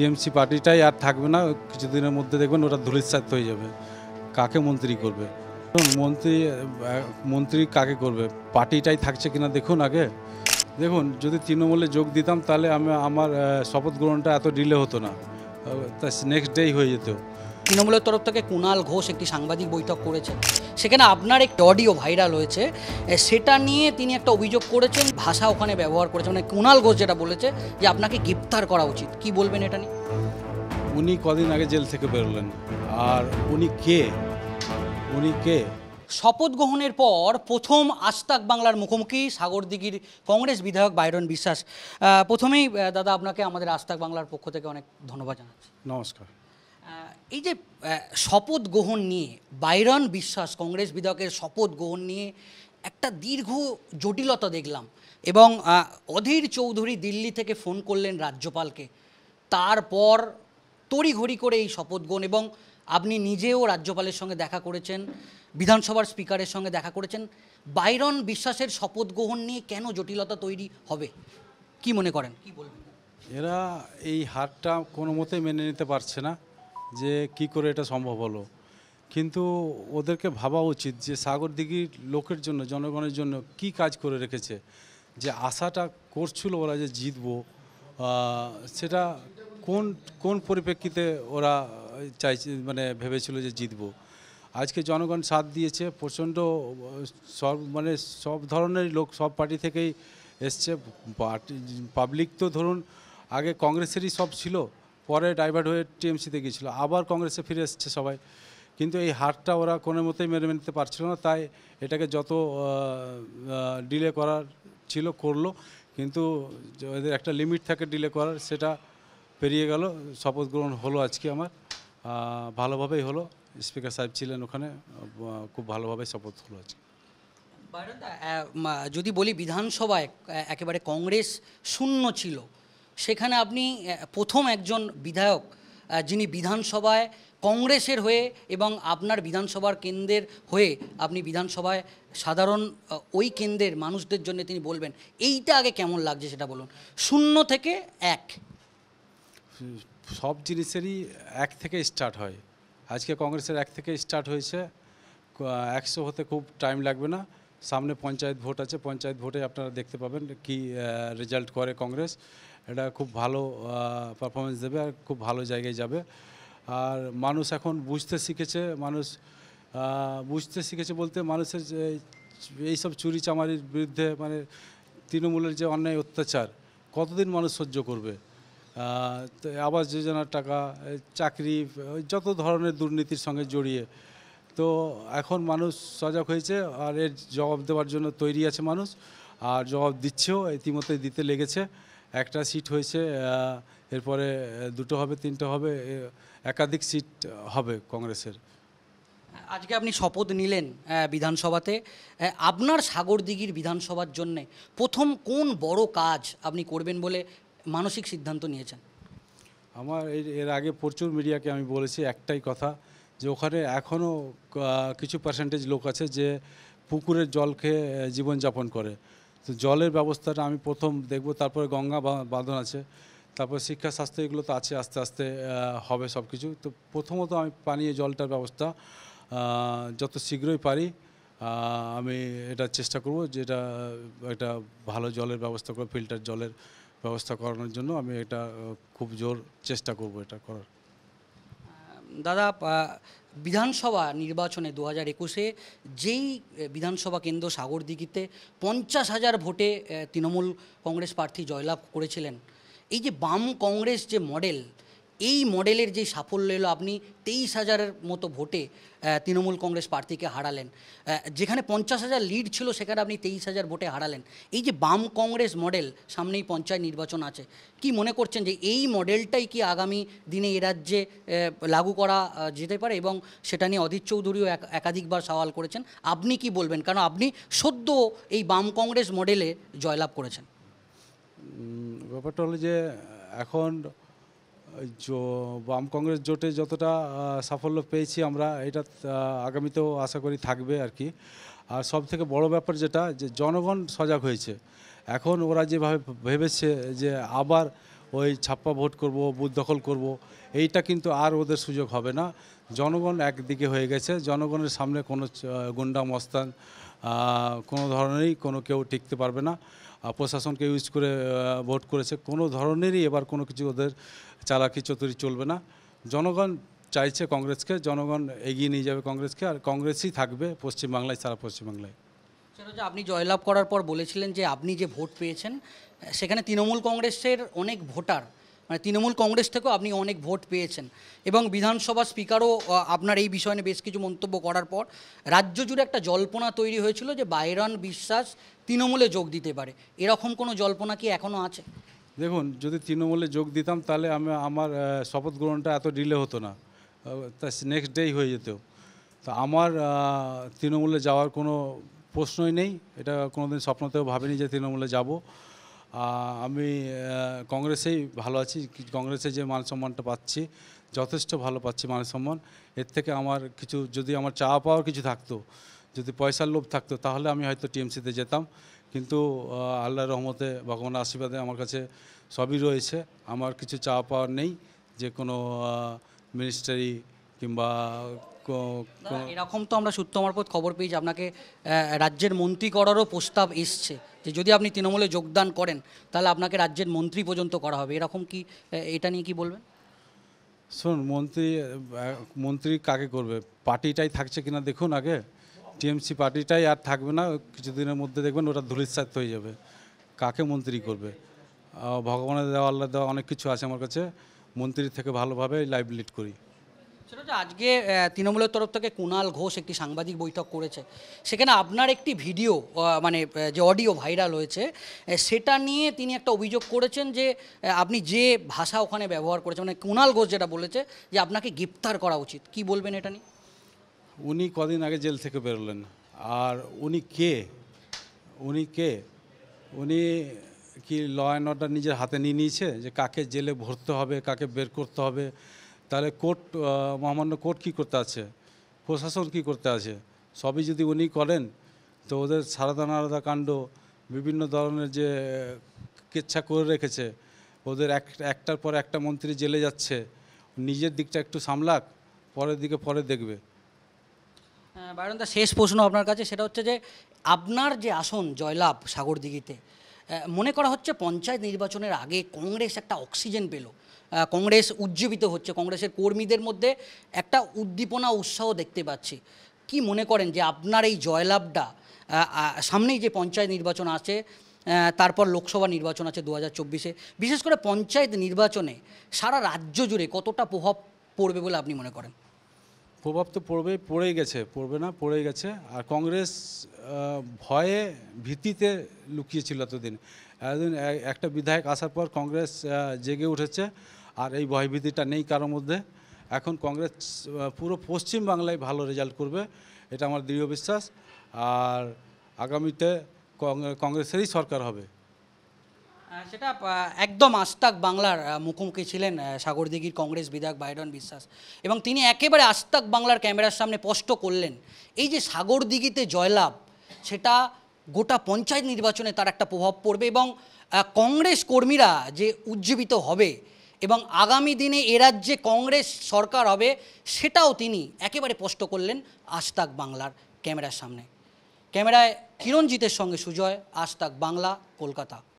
TMC পার্টিটাই আর থাকবে না কিছুদিনের মধ্যে দেখবেন ওটা ধুলিস্বাত হয়ে যাবে কাকে মন্ত্রী করবে মন্ত্রী মন্ত্রী কাকে করবে পার্টিটাই থাকছে কিনা দেখুন আগে দেখুন যদি তৃণমূলে যোগ দিতাম তাহলে আমি আমার শপথ গ্রহণটা এত ডিলে হতো না তা নেক্সট ডেই হয়ে যেত তৃণমূলের তরফ থেকে কুণাল ঘোষ একটি সাংবাদিক বৈঠক করেছে সেখানে আপনার একটি অডিও ভাইরাল হয়েছে সেটা নিয়ে তিনি একটা অভিযোগ করেছেন ভাষা ওখানে ব্যবহার করেছে মানে কুণাল ঘোষ যেটা বলেছে যে আপনাকে গ্রেপ্তার করা উচিত কি বলবেন এটা নিয়ে উনি কদিন আগে জেল থেকে বেরোলেন আর উনি কে উনি কে শপথ গ্রহণের পর প্রথম আস্তাক বাংলার মুখোমুখি সাগরদিঘির কংগ্রেস বিধায়ক বাইরন বিশ্বাস প্রথমেই দাদা আপনাকে আমাদের আস্তাক বাংলার পক্ষ থেকে অনেক ধন্যবাদ জানাচ্ছি নমস্কার এই যে শপথ গ্রহণ নিয়ে বাইরন বিশ্বাস কংগ্রেস বিধায়কের শপথ গ্রহণ নিয়ে একটা দীর্ঘ জটিলতা দেখলাম এবং অধীর চৌধুরী দিল্লি থেকে ফোন করলেন রাজ্যপালকে তারপর তড়িঘড়ি করে এই শপথ গ্রহণ এবং আপনি নিজেও রাজ্যপালের সঙ্গে দেখা করেছেন বিধানসভার স্পিকারের সঙ্গে দেখা করেছেন বাইরন বিশ্বাসের শপথ গ্রহণ নিয়ে কেন জটিলতা তৈরি হবে কি মনে করেন কি বলবেন এরা এই হারটা কোনো মতে মেনে নিতে পারছে না যে কি করে এটা সম্ভব হলো কিন্তু ওদেরকে ভাবা উচিত যে সাগর দিঘির লোকের জন্য জনগণের জন্য কি কাজ করে রেখেছে যে আশাটা করছিল ওরা যে জিতবো সেটা কোন কোন পরিপ্রেক্ষিতে ওরা চাইছে মানে ভেবেছিল যে জিতব আজকে জনগণ সাথ দিয়েছে প্রচণ্ড সব মানে সব ধরনের লোক সব পার্টি থেকেই এসছে পাবলিক তো ধরুন আগে কংগ্রেসেরই সব ছিল পরে ডাইভার্ট হয়ে টিএমসিতে গিয়েছিল আবার কংগ্রেসে ফিরে এসছে সবাই কিন্তু এই হারটা ওরা কোনো মতোই মেনে নিতে পারছিল না তাই এটাকে যত ডিলে করার ছিল করলো কিন্তু এদের একটা লিমিট থাকে ডিলে করার সেটা পেরিয়ে গেল শপথ গ্রহণ হলো আজকে আমার ভালোভাবেই হলো স্পিকার সাহেব ছিলেন ওখানে খুব ভালোভাবে শপথ হলো আজকে যদি বলি বিধানসভায় একেবারে কংগ্রেস শূন্য ছিল সেখানে আপনি প্রথম একজন বিধায়ক যিনি বিধানসভায় কংগ্রেসের হয়ে এবং আপনার বিধানসভার কেন্দ্রের হয়ে আপনি বিধানসভায় সাধারণ ওই কেন্দ্রের মানুষদের জন্য তিনি বলবেন এইটা আগে কেমন লাগছে সেটা বলুন শূন্য থেকে এক সব জিনিসেরই এক থেকে স্টার্ট হয় আজকে কংগ্রেসের এক থেকে স্টার্ট হয়েছে একশো হতে খুব টাইম লাগবে না সামনে পঞ্চায়েত ভোট আছে পঞ্চায়েত ভোটে আপনারা দেখতে পাবেন কি রেজাল্ট করে কংগ্রেস এটা খুব ভালো পারফরমেন্স দেবে আর খুব ভালো জায়গায় যাবে আর মানুষ এখন বুঝতে শিখেছে মানুষ বুঝতে শিখেছে বলতে মানুষের এইসব চুরি চামারির বিরুদ্ধে মানে তৃণমূলের যে অন্যায় অত্যাচার কতদিন মানুষ সহ্য করবে আবাস যোজনার টাকা চাকরি যত ধরনের দুর্নীতির সঙ্গে জড়িয়ে তো এখন মানুষ সজাগ হয়েছে আর এর জবাব দেওয়ার জন্য তৈরি আছে মানুষ আর জবাব দিচ্ছেও ইতিমধ্যে দিতে লেগেছে একটা সিট হয়েছে এরপরে দুটো হবে তিনটে হবে একাধিক সিট হবে কংগ্রেসের আজকে আপনি শপথ নিলেন বিধানসভাতে আপনার সাগরদিঘির বিধানসভার জন্যে প্রথম কোন বড় কাজ আপনি করবেন বলে মানসিক সিদ্ধান্ত নিয়েছেন আমার এর আগে প্রচুর মিডিয়াকে আমি বলেছি একটাই কথা যে ওখানে এখনও কিছু পার্সেন্টেজ লোক আছে যে পুকুরের জল খেয়ে জীবনযাপন করে তো জলের ব্যবস্থাটা আমি প্রথম দেখব তারপরে গঙ্গা বাঁধন আছে তারপরে শিক্ষা স্বাস্থ্য এগুলো তো আছে আস্তে আস্তে হবে সব কিছু তো প্রথমত আমি পানীয় জলটার ব্যবস্থা যত শীঘ্রই পারি আমি এটা চেষ্টা করব এটা একটা ভালো জলের ব্যবস্থা করে ফিল্টার জলের ব্যবস্থা করানোর জন্য আমি এটা খুব জোর চেষ্টা করব এটা করার দাদা বিধানসভা নির্বাচনে দু হাজার একুশে যেই বিধানসভা কেন্দ্র সাগরদিঘিতে পঞ্চাশ হাজার ভোটে তৃণমূল কংগ্রেস প্রার্থী জয়লাভ করেছিলেন এই যে বাম কংগ্রেস যে মডেল এই মডেলের যে সাফল্য এলো আপনি তেইশ হাজারের মতো ভোটে তৃণমূল কংগ্রেস প্রার্থীকে হারালেন যেখানে পঞ্চাশ হাজার লিড ছিল সেখানে আপনি তেইশ হাজার ভোটে হারালেন এই যে বাম কংগ্রেস মডেল সামনেই পঞ্চায়েত নির্বাচন আছে কি মনে করছেন যে এই মডেলটাই কি আগামী দিনে এ রাজ্যে লাগু করা যেতে পারে এবং সেটা নিয়ে অধীর চৌধুরীও একাধিকবার সওয়াল করেছেন আপনি কি বলবেন কারণ আপনি সদ্য এই বাম কংগ্রেস মডেলে জয়লাভ করেছেন ব্যাপারটা হলো যে এখন বাম কংগ্রেস জোটে যতটা সাফল্য পেয়েছি আমরা এটা আগামীতেও আশা করি থাকবে আর কি আর সব থেকে বড় ব্যাপার যেটা যে জনগণ সজাগ হয়েছে এখন ওরা যেভাবে ভেবেছে যে আবার ওই ছাপ্পা ভোট করব বুথ দখল করব এইটা কিন্তু আর ওদের সুযোগ হবে না জনগণ একদিকে হয়ে গেছে জনগণের সামনে কোনো গুন্ডা মস্তান কোনো ধরনেরই কোনো কেউ টিকতে পারবে না প্রশাসনকে ইউজ করে ভোট করেছে কোনো ধরনেরই এবার কোনো কিছু ওদের চালাকি চতুরি চলবে না জনগণ চাইছে কংগ্রেসকে জনগণ এগিয়ে নিয়ে যাবে কংগ্রেসকে আর কংগ্রেসই থাকবে পশ্চিমবাংলায় সারা পশ্চিমবাংলায় সেটা আপনি জয়লাভ করার পর বলেছিলেন যে আপনি যে ভোট পেয়েছেন সেখানে তৃণমূল কংগ্রেসের অনেক ভোটার মানে তৃণমূল কংগ্রেস থেকেও আপনি অনেক ভোট পেয়েছেন এবং বিধানসভা স্পিকারও আপনার এই বিষয় নিয়ে বেশ কিছু মন্তব্য করার পর রাজ্য জুড়ে একটা জল্পনা তৈরি হয়েছিল যে বাইরন বিশ্বাস তৃণমূলে যোগ দিতে পারে এরকম কোনো জল্পনা কি এখনও আছে দেখুন যদি তৃণমূলে যোগ দিতাম তাহলে আমি আমার শপথ গ্রহণটা এত ডিলে হতো না তা নেক্সট ডেই হয়ে যেত তা আমার তৃণমূলে যাওয়ার কোনো প্রশ্নই নেই এটা কোনোদিন স্বপ্নতেও ভাবিনি যে তৃণমূলে যাব আমি কংগ্রেসেই ভালো আছি কংগ্রেসে যে মান সম্মানটা পাচ্ছি যথেষ্ট ভালো পাচ্ছি মান সম্মান এর থেকে আমার কিছু যদি আমার চা পাওয়ার কিছু থাকতো যদি পয়সার লোভ থাকতো তাহলে আমি হয়তো টিএমসিতে যেতাম কিন্তু আল্লাহ রহমতে ভগবানের আশীর্বাদে আমার কাছে সবই রয়েছে আমার কিছু চা পাওয়ার নেই যে কোনো মিনিস্টারি কিংবা এরকম তো আমরা সূত্র মারফত খবর পেয়েছি আপনাকে রাজ্যের মন্ত্রী করারও প্রস্তাব এসছে যে যদি আপনি তৃণমূলে যোগদান করেন তাহলে আপনাকে রাজ্যের মন্ত্রী পর্যন্ত করা হবে এরকম কি এটা নিয়ে কি বলবেন শোন মন্ত্রী মন্ত্রী কাকে করবে পার্টিটাই থাকছে কিনা দেখুন আগে টিএমসি পার্টিটাই আর থাকবে না কিছুদিনের মধ্যে দেখবেন ওটা ধুলিস্বাত হয়ে যাবে কাকে মন্ত্রী করবে ভগবানের দেওয়া আল্লাহ দেওয়া অনেক কিছু আছে আমার কাছে মন্ত্রীর থেকে ভালোভাবে লাইভ লিড করি সেটা আজকে তৃণমূলের তরফ থেকে কুণাল ঘোষ একটি সাংবাদিক বৈঠক করেছে সেখানে আপনার একটি ভিডিও মানে যে অডিও ভাইরাল হয়েছে সেটা নিয়ে তিনি একটা অভিযোগ করেছেন যে আপনি যে ভাষা ওখানে ব্যবহার করেছেন মানে কুণাল ঘোষ যেটা বলেছে যে আপনাকে গ্রেপ্তার করা উচিত কি বলবেন এটা নিয়ে উনি কদিন আগে জেল থেকে বেরোলেন আর উনি কে উনি কে উনি কি ল অ্যান্ড অর্ডার নিজের হাতে নিয়ে নিয়েছে যে কাকে জেলে ভরতে হবে কাকে বের করতে হবে তাহলে কোর্ট মহামান্য কোর্ট কী করতে আছে প্রশাসন কী করতে আছে সবই যদি উনি করেন তো ওদের সারাদা আলাদা কাণ্ড বিভিন্ন ধরনের যে কেচ্ছা করে রেখেছে ওদের এক একটার পর একটা মন্ত্রী জেলে যাচ্ছে নিজের দিকটা একটু সামলাক পরের দিকে পরে দেখবে বারণদা শেষ প্রশ্ন আপনার কাছে সেটা হচ্ছে যে আপনার যে আসন জয়লাভ সাগরদিঘিতে মনে করা হচ্ছে পঞ্চায়েত নির্বাচনের আগে কংগ্রেস একটা অক্সিজেন পেলো কংগ্রেস উজ্জীবিত হচ্ছে কংগ্রেসের কর্মীদের মধ্যে একটা উদ্দীপনা উৎসাহ দেখতে পাচ্ছি কি মনে করেন যে আপনার এই জয়লাভটা সামনেই যে পঞ্চায়েত নির্বাচন আছে তারপর লোকসভা নির্বাচন আছে দু হাজার চব্বিশে বিশেষ করে পঞ্চায়েত নির্বাচনে সারা রাজ্য জুড়ে কতটা প্রভাব পড়বে বলে আপনি মনে করেন প্রভাব তো পড়বে পড়েই গেছে পড়বে না পড়ে গেছে আর কংগ্রেস ভয়ে ভীতিতে লুকিয়েছিল এতদিন এতদিন একটা বিধায়ক আসার পর কংগ্রেস জেগে উঠেছে আর এই ভয়ভীতিটা নেই কারোর মধ্যে এখন কংগ্রেস পুরো পশ্চিম বাংলায় ভালো রেজাল্ট করবে এটা আমার দৃঢ় বিশ্বাস আর আগামীতে কংগ্রেসেরই সরকার হবে সেটা একদম আস্তাক বাংলার মুখোমুখি ছিলেন সাগরদিঘির কংগ্রেস বিধায়ক বাইরন বিশ্বাস এবং তিনি একেবারে আস্তাক বাংলার ক্যামেরার সামনে স্পষ্ট করলেন এই যে সাগরদিঘিতে জয়লাভ সেটা গোটা পঞ্চায়েত নির্বাচনে তার একটা প্রভাব পড়বে এবং কংগ্রেস কর্মীরা যে উজ্জীবিত হবে এবং আগামী দিনে এ রাজ্যে কংগ্রেস সরকার হবে সেটাও তিনি একেবারে স্পষ্ট করলেন আস্তাক বাংলার ক্যামেরার সামনে ক্যামেরায় কিরণজিতের সঙ্গে সুজয় আস্তাক বাংলা কলকাতা